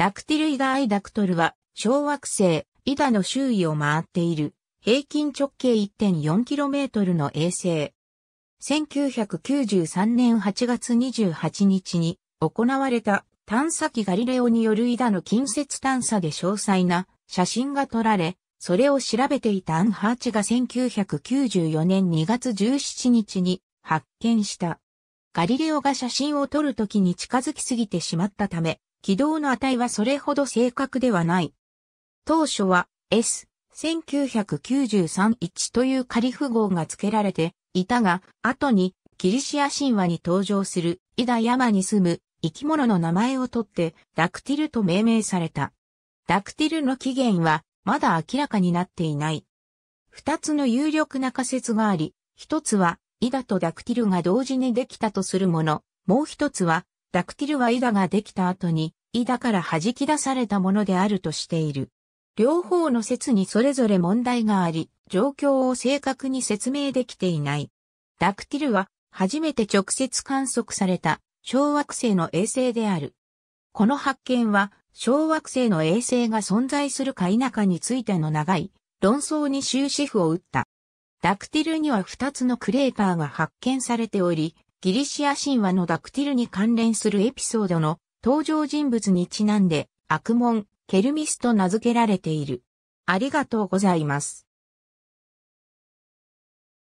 ダクティルイダアイダクトルは、小惑星、イダの周囲を回っている、平均直径 1.4km の衛星。1993年8月28日に行われた探査機ガリレオによるイダの近接探査で詳細な写真が撮られ、それを調べていたアンハーチが1994年2月17日に発見した。ガリレオが写真を撮るときに近づきすぎてしまったため、軌道の値はそれほど正確ではない。当初は S、1993-1という仮符号が付けられていたが、後にギリシア神話に登場するイダ山に住む生き物の名前をとってダクティルと命名された。ダクティルの起源はまだ明らかになっていない。二つの有力な仮説があり、一つはイダとダクティルが同時にできたとするもの、もう一つはダクティルはイダができた後にだから弾き出されたものであるとしている。両方の説にそれぞれ問題があり、状況を正確に説明できていない。ダクティルは初めて直接観測された小惑星の衛星である。この発見は小惑星の衛星が存在するか否かについての長い論争に終止符を打った。ダクティルには2つのクレーターが発見されており、ギリシア神話のダクティルに関連するエピソードの登場人物にちなんで、悪門、ケルミスと名付けられている。ありがとうございます。